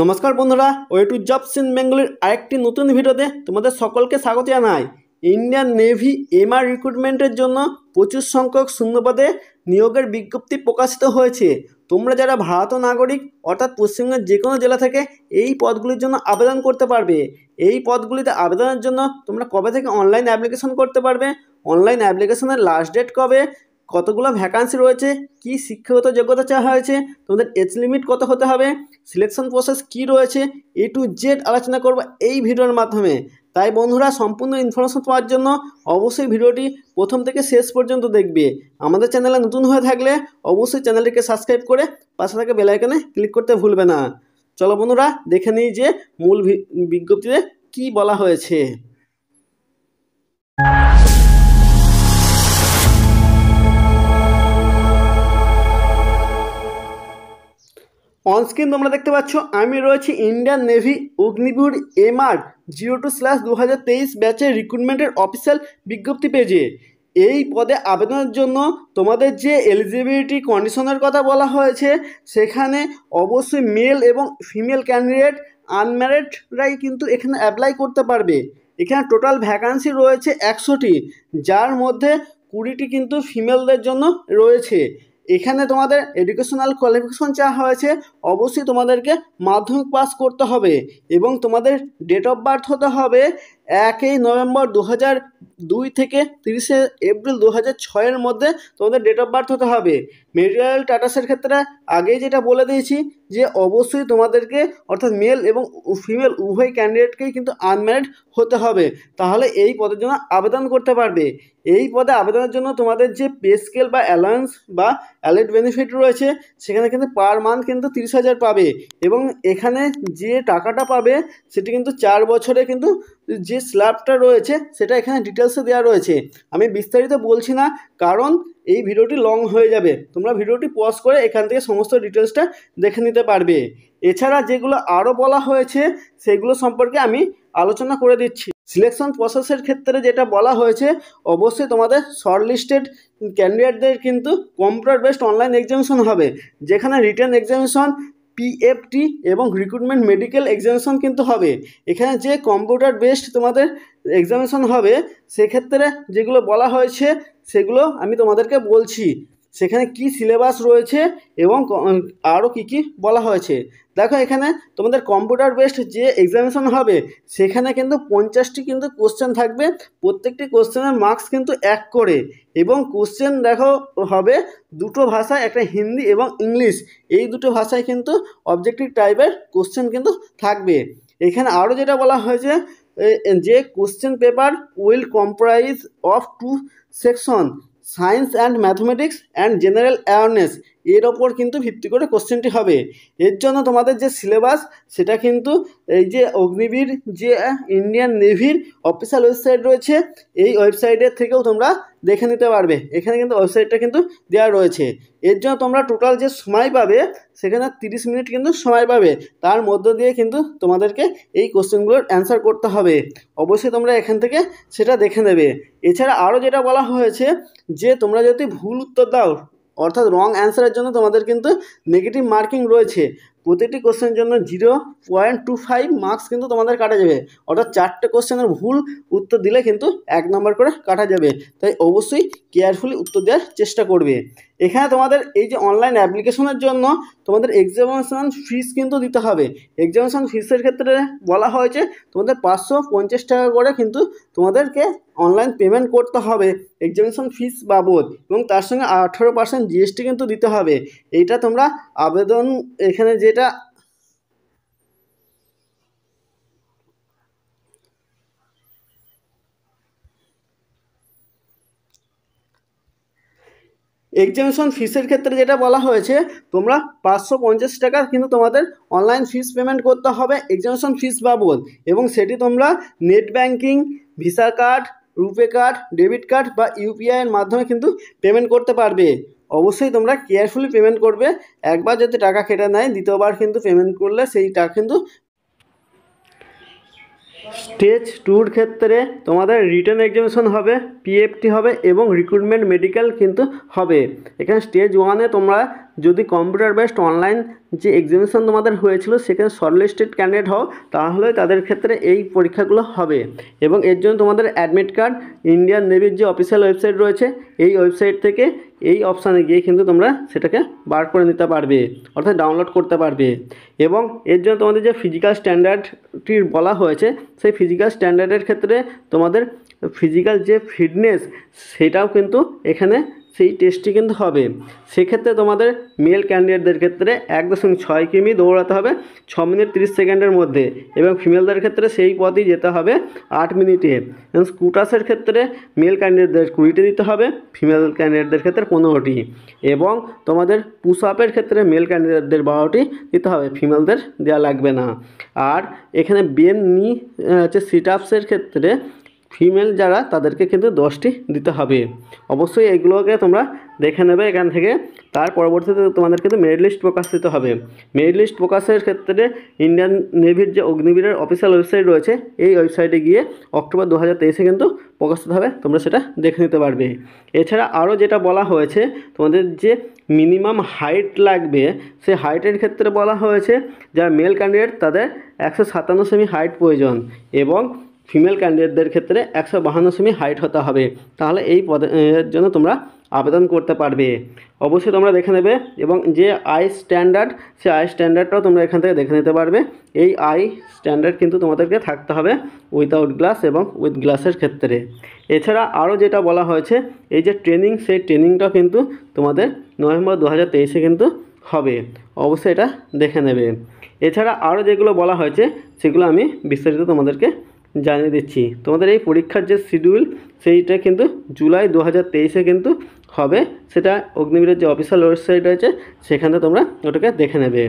নমস্কার বন্ধুরা way to jobs in বেঙ্গলির আরেকটি নতুন ভিডিওতে তোমাদের সকলকে স্বাগত জানাই ইন্ডিয়ান নেভি এমআর রিক্রুটমেন্টের জন্য প্রচুর সংখ্যক শূন্যপদে নিয়োগের বিজ্ঞপ্তি প্রকাশিত হয়েছে তোমরা যারা ভারত নাগরিক অর্থাৎ পশ্চিমবঙ্গের যে কোনো জেলা থেকে এই পদগুলির জন্য আবেদন করতে পারবে এই পদগুলিতে আবেদনের জন্য তোমরা কবে থেকে অনলাইন অ্যাপ্লিকেশন করতে পারবে অনলাইন অ্যাপ্লিকেশনের লাস্ট ডেট কবে কতগুলো ভ্যাকান্সি রয়েছে কি শিক্ষাগত যোগ্যতা চাওয়া হয়েছে তোমাদের এজ লিমিট কত হতে হবে সিলেকশন প্রসেস কি রয়েছে এ টু জেড আলোচনা করব এই ভিডিওর মাধ্যমে তাই বন্ধুরা সম্পূর্ণ ইনফরমেশন পাওয়ার জন্য অবশ্যই ভিডিওটি প্রথম থেকে শেষ পর্যন্ত দেখবে আমাদের চ্যানেলে নতুন হয়ে থাকলে অবশ্যই চ্যানেলটিকে সাবস্ক্রাইব করে পাশে থাকে বেলাইকনে ক্লিক করতে ভুলবে না চলো বন্ধুরা দেখে নিই যে মূল বিজ্ঞপ্তিতে কি বলা হয়েছে অনস্ক্রিন তোমরা দেখতে পাচ্ছ আমি রয়েছি Indian Navy Agniveer M R zero two slash দু হাজার তেইশ ব্যাচের রিক্রুটমেন্টের অফিসিয়াল বিজ্ঞপ্তি পেজে এই পদে আবেদনের জন্য তোমাদের যে এলিজিবিলিটি কন্ডিশনের কথা বলা হয়েছে সেখানে অবশ্যই মেল এবং ফিমেল ক্যান্ডিডেট আনম্যারিডরাই কিন্তু এখানে অ্যাপ্লাই করতে পারবে এখানে টোটাল ভ্যাকান্সি রয়েছে একশোটি যার মধ্যে কুড়িটি কিন্তু ফিমেলদের জন্য রয়েছে এখানে তোমাদের এডুকেশনাল কোয়ালিফিকেশন চাওয়া হয়েছে অবশ্যই তোমাদেরকে মাধ্যমিক পাস করতে হবে এবং তোমাদের ডেট অফ বার্থ হতে হবে একই নভেম্বর দু হাজার দুই থেকে তিরিশে এপ্রিল দু হাজার ছয়ের মধ্যে তোমাদের ডেট অফ বার্থ হতে হবে মেটেরিয়াল স্ট্যাটাসের ক্ষেত্রে আগেই যেটা বলে দিয়েছি যে অবশ্যই তোমাদেরকে অর্থাৎ মেল এবং ফিমেল উভয় ক্যান্ডিডেটকেই কিন্তু আনম্যারিড হতে হবে তাহলে এই পদের জন্য আবেদন করতে পারবে এই পদে আবেদনের জন্য তোমাদের যে পে স্কেল বা অ্যালায়েন্স বা অ্যালেট বেনিফিট রয়েছে সেখানে কিন্তু পার মান্থ কিন্তু তিরিশ হাজার পাবে এবং এখানে যে টাকাটা পাবে সেটি কিন্তু চার বছরে কিন্তু যে স্ল্যাবটা রয়েছে সেটা এখানে ডিটেলসে দেওয়া রয়েছে আমি বিস্তারিত বলছি না কারণ এই ভিডিওটি লং হয়ে যাবে তোমরা ভিডিওটি পজ করে এখান থেকে সমস্ত ডিটেলসটা দেখে নিতে পারবে এছাড়া যেগুলো আরও বলা হয়েছে সেগুলো সম্পর্কে আমি আলোচনা করে দিচ্ছি সিলেকশন প্রসেসের ক্ষেত্রে যেটা বলা হয়েছে অবশ্যই তোমাদের শর্টলিস্টেড ক্যান্ডিডেটদের কিন্তু কম্পিউটার বেসড অনলাইন এক্সামিশন হবে যেখানে রিটার্ন এক্সামিশন পিএফটি এবং রিক্রুটমেন্ট মেডিকেল এক্সামিনেশন কিন্তু হবে এখানে যে কম্পিউটার বেসড তোমাদের এক্সামিনেশন হবে সেক্ষেত্রে যেগুলো বলা হয়েছে সেগুলো আমি তোমাদেরকে বলছি সেখানে কি সিলেবাস রয়েছে এবং আরও কি কি বলা হয়েছে দেখো এখানে তোমাদের কম্পিউটার বেসড যে এক্সামিনেশন হবে সেখানে কিন্তু পঞ্চাশটি কিন্তু কোশ্চেন থাকবে প্রত্যেকটি কোশ্চেনের মার্কস কিন্তু এক করে এবং কোশ্চেন দেখো হবে দুটো ভাষায় একটা হিন্দি এবং ইংলিশ এই দুটো ভাষায় কিন্তু অবজেক্টিভ টাইপের কোশ্চেন কিন্তু থাকবে এখানে আরও যেটা বলা হয়েছে যে question paper will comprise of two section science and mathematics and general awareness এর ওপর কিন্তু ভিত্তি করে কোশ্চেনটি হবে এর জন্য তোমাদের যে সিলেবাস সেটা কিন্তু এই যে অগ্নিবীর যে ইন্ডিয়ান নেভির অফিসিয়াল ওয়েবসাইট রয়েছে এই ওয়েবসাইটের থেকেও তোমরা দেখে নিতে পারবে এখানে কিন্তু ওয়েবসাইটটা কিন্তু দেওয়া রয়েছে এর জন্য তোমরা টোটাল যে সময় পাবে সেখানে তিরিশ মিনিট কিন্তু সময় পাবে তার মধ্য দিয়ে কিন্তু তোমাদেরকে এই কোশ্চেনগুলোর অ্যান্সার করতে হবে অবশ্যই তোমরা এখান থেকে সেটা দেখে নেবে এছাড়া আরও যেটা বলা হয়েছে যে তোমরা যদি ভুল উত্তর দাও অর্থাৎ রং অ্যান্সারের জন্য তোমাদের কিন্তু নেগেটিভ মার্কিং রয়েছে প্রতিটি কোশ্চেনের জন্য zero point two five marks কিন্তু তোমাদের কাটা যাবে অর্থাৎ চারটে কোশ্চেনের ভুল উত্তর দিলে কিন্তু এক নম্বর করে কাটা যাবে তাই অবশ্যই কেয়ারফুলি উত্তর দেওয়ার চেষ্টা করবে এখানে তোমাদের এই যে অনলাইন অ্যাপ্লিকেশনের জন্য তোমাদের এক্সামিনেশন ফিস কিন্তু দিতে হবে এক্সামিনেশন ফিসের ক্ষেত্রে বলা হয়েছে তোমাদের পাঁচশো পঞ্চাশ টাকা করে কিন্তু তোমাদেরকে অনলাইন পেমেন্ট করতে হবে এক্সামিনেশন ফিস বাবদ এবং তার সঙ্গে আঠারো পার্সেন্ট জিএসটি কিন্তু দিতে হবে এইটা তোমরা আবেদন এখানে যেটা এক্সামিশন ফিসের ক্ষেত্রে যেটা বলা হয়েছে তোমরা পাঁচশো পঞ্চাশ টাকা কিন্তু তোমাদের অনলাইন ফিস পেমেন্ট করতে হবে এক্সামিশন ফিস বাবদ এবং সেটি তোমরা net banking Visa card RuPay card debit card বা ইউপিআইয়ের মাধ্যমে কিন্তু পেমেন্ট করতে পারবে অবশ্যই তোমরা কেয়ারফুলি পেমেন্ট করবে একবার যদি টাকা কেটে নেয় দ্বিতীয়বার কিন্তু পেমেন্ট করলে সেই টাকা কিন্তু স্টেজ টুর ক্ষেত্রে তোমাদের রিটার্ন এক্সামিশন হবে পিএফটি হবে এবং রিক্রুটমেন্ট মেডিকেল কিন্তু হবে এখানে স্টেজ ওয়ানে তোমরা যদি কম্পিউটার বেসড অনলাইন যে এক্সামিনেশন তোমাদের হয়েছিল সেখানে শর্টলিস্টেড ক্যান্ডিডেট হও তাহলে তাদের ক্ষেত্রে এই পরীক্ষাগুলো হবে এবং এর জন্য তোমাদের অ্যাডমিট কার্ড ইন্ডিয়ান নেভির যে অফিসিয়াল ওয়েবসাইট রয়েছে এই ওয়েবসাইট থেকে এই অপশানে গিয়ে কিন্তু তোমরা সেটাকে বার করে নিতে পারবে অর্থাৎ ডাউনলোড করতে পারবে এবং এর জন্য তোমাদের যে ফিজিক্যাল স্ট্যান্ডার্ডটির বলা হয়েছে সেই ফিজিক্যাল স্ট্যান্ডার্ডের ক্ষেত্রে তোমাদের ফিজিক্যাল যে ফিটনেস সেটাও কিন্তু এখানে সেই টেস্টটি কিন্তু হবে সেক্ষেত্রে তোমাদের মেল ক্যান্ডিডেটদের ক্ষেত্রে এক দশমিক ছয় কিমি দৌড়াতে হবে ছ মিনিট তিরিশ সেকেন্ডের মধ্যে এবং ফিমেলদের ক্ষেত্রে সেই পথেই যেতে হবে আট মিনিটে এবং স্কুটাসের ক্ষেত্রে মেল ক্যান্ডিডেটদের কুড়িটি দিতে হবে ফিমেল ক্যান্ডিডেটদের ক্ষেত্রে পনেরোটি এবং তোমাদের পুশ আপের ক্ষেত্রে মেল ক্যান্ডিডেটদের বারোটি দিতে হবে ফিমেলদের দেওয়া লাগবে না আর এখানে বেন নি হচ্ছে সিট আপসের ক্ষেত্রে ফিমেল যারা তাদেরকে কিন্তু দশটি দিতে হবে অবশ্যই এইগুলোকে তোমরা দেখে নেবে এখান থেকে তার পরবর্তীতে তোমাদের কিন্তু মেরিট লিস্ট প্রকাশ দিতে হবে মেরিট লিস্ট প্রকাশের ক্ষেত্রে ইন্ডিয়ান নেভির যে অগ্নিবীরের অফিসিয়াল ওয়েবসাইট রয়েছে এই ওয়েবসাইটে গিয়ে অক্টোবর দু হাজার তেইশে কিন্তু প্রকাশিত হবে তোমরা সেটা দেখে নিতে পারবে এছাড়া আরও যেটা বলা হয়েছে তোমাদের যে মিনিমাম হাইট লাগবে সে হাইটের ক্ষেত্রে বলা হয়েছে যারা মেল ক্যান্ডিডেট তাদের একশো সাতান্ন সেমি হাইট প্রয়োজন এবং ফিমেল ক্যান্ডিডেটদের ক্ষেত্রে একশো বাহান্ন সেমি হাইট হতে হবে তাহলে এই পদের জন্য তোমরা আবেদন করতে পারবে অবশ্যই তোমরা দেখে নেবে এবং যে আই স্ট্যান্ডার্ড সে আই স্ট্যান্ডার্ডটাও তোমরা এখান থেকে দেখে নিতে পারবে এই আই স্ট্যান্ডার্ড কিন্তু তোমাদেরকে থাকতে হবে উইথাউট গ্লাস এবং উইথ গ্লাসের ক্ষেত্রে এছাড়া আরও যেটা বলা হয়েছে এই যে ট্রেনিং সেই ট্রেনিংটা কিন্তু তোমাদের নভেম্বর দু হাজার তেইশে কিন্তু হবে অবশ্যই এটা দেখে নেবে এছাড়া আরও যেগুলো বলা হয়েছে সেগুলো আমি বিস্তারিত তোমাদেরকে জানিয়ে দিচ্ছি তোমাদের এই পরীক্ষার যে শিডিউল সেইটা কিন্তু জুলাই দু হাজার তেইশে কিন্তু হবে সেটা অগ্নিবীরের যে অফিসিয়াল ওয়েবসাইট রয়েছে সেখানে তোমরা ওটাকে দেখে নেবে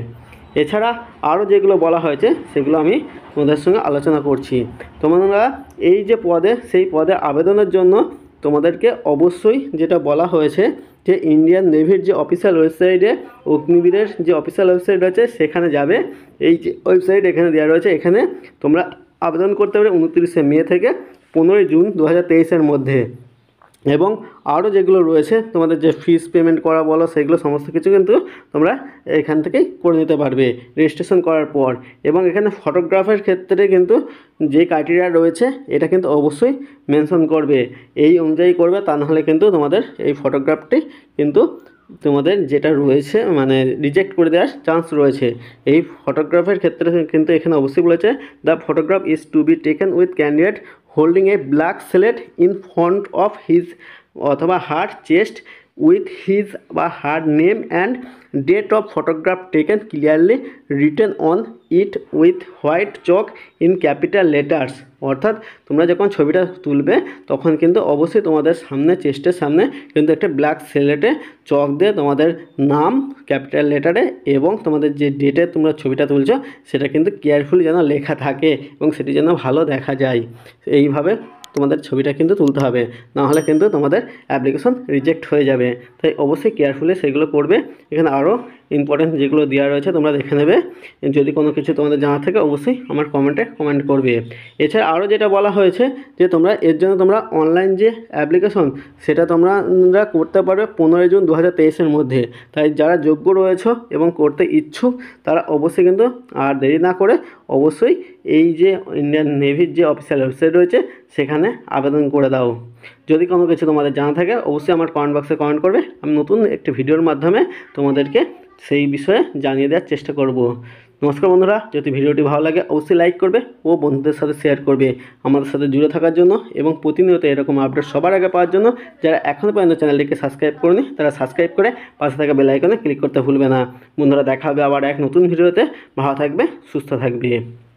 এছাড়া আরও যেগুলো বলা হয়েছে সেগুলো আমি তোমাদের সঙ্গে আলোচনা করছি তোমরা এই যে পদে সেই পদে আবেদনের জন্য তোমাদেরকে অবশ্যই যেটা বলা হয়েছে যে ইন্ডিয়ান নেভির যে অফিসিয়াল ওয়েবসাইটে অগ্নিবীরের যে অফিসিয়াল ওয়েবসাইট রয়েছে সেখানে যাবে এই যে ওয়েবসাইট এখানে দেওয়া রয়েছে এখানে তোমরা আবেদন করতে পারে উনত্রিশে মে থেকে পনেরোই জুন দু হাজার মধ্যে এবং আরও যেগুলো রয়েছে তোমাদের যে ফিস পেমেন্ট করা বলো সেগুলো সমস্ত কিছু কিন্তু তোমরা এখান থেকেই করে নিতে পারবে রেজিস্ট্রেশন করার পর এবং এখানে ফটোগ্রাফের ক্ষেত্রে কিন্তু যে ক্রাইটেরিয়া রয়েছে এটা কিন্তু অবশ্যই মেনশন করবে এই অনুযায়ী করবে তা নাহলে কিন্তু তোমাদের এই ফটোগ্রাফটি কিন্তু তোমাদের যেটা রয়েছে মানে রিজেক্ট করে দেওয়ার চান্স রয়েছে এই ফটোগ্রাফের ক্ষেত্রে কিন্তু এখানে অবশ্যই বলেছে the photograph is to be taken with candidate holding a black slate in front of his অথবা হার্ট চেস্ট উইথ হিজ বা her name and date of photograph taken clearly written on it with white chalk in capital letters অর্থাৎ তোমরা যখন ছবিটা তুলবে তখন কিন্তু অবশ্যই তোমাদের সামনে চেস্টের সামনে কিন্তু একটা ব্ল্যাক সেলেটে চক দিয়ে তোমাদের নাম ক্যাপিটাল লেটারে এবং তোমাদের যে ডেটে তোমরা ছবিটা তুলছো সেটা কিন্তু কেয়ারফুলি যেন লেখা থাকে এবং সেটি যেন ভালো দেখা যায় এইভাবে তোমাদের ছবিটা কিন্তু তুলতে হবে নাহলে কিন্তু তোমাদের অ্যাপ্লিকেশন রিজেক্ট হয়ে যাবে তাই অবশ্যই কেয়ারফুলি সেগুলো করবে এখানে আরও ইম্পর্টেন্ট যেগুলো দেওয়া রয়েছে তোমরা দেখে নেবে যদি কোনো কিছু তোমাদের জানা থাকে অবশ্যই আমার কমেন্টে কমেন্ট করবে এছাড়া আরও যেটা বলা হয়েছে যে তোমরা এর জন্য তোমরা অনলাইন যে অ্যাপ্লিকেশন সেটা তোমরা করতে পারবে পনেরোই জুন দু হাজার মধ্যে তাই যারা যোগ্য রয়েছে এবং করতে ইচ্ছুক তারা অবশ্যই কিন্তু আর দেরি না করে অবশ্যই এই যে ইন্ডিয়ান নেভির যে অফিসিয়াল ওয়েবসাইট রয়েছে সেখানে আবেদন করে দাও যদি কোনো কিছু তোমাদের জানা থাকে অবশ্যই আমার কমেন্ট বক্সে কমেন্ট করবে আমি নতুন একটি ভিডিওর মাধ্যমে তোমাদেরকে সেই বিষয়ে জানিয়ে দেওয়ার চেষ্টা করব নমস্কার বন্ধুরা যদি ভিডিওটি ভালো লাগে অবশ্যই লাইক করবে ও বন্ধুদের সাথে শেয়ার করবে আমাদের সাথে জুড়ে থাকার জন্য এবং প্রতিনিয়ত এরকম আপডেট সবার আগে পাওয়ার জন্য যারা এখনও পর্যন্ত চ্যানেলটিকে সাবস্ক্রাইব করেনি তারা সাবস্ক্রাইব করে পাশে থাকা বেলাইকনে ক্লিক করতে ভুলবে না বন্ধুরা দেখা হবে আবার এক নতুন ভিডিওতে ভালো থাকবে সুস্থ থাকবে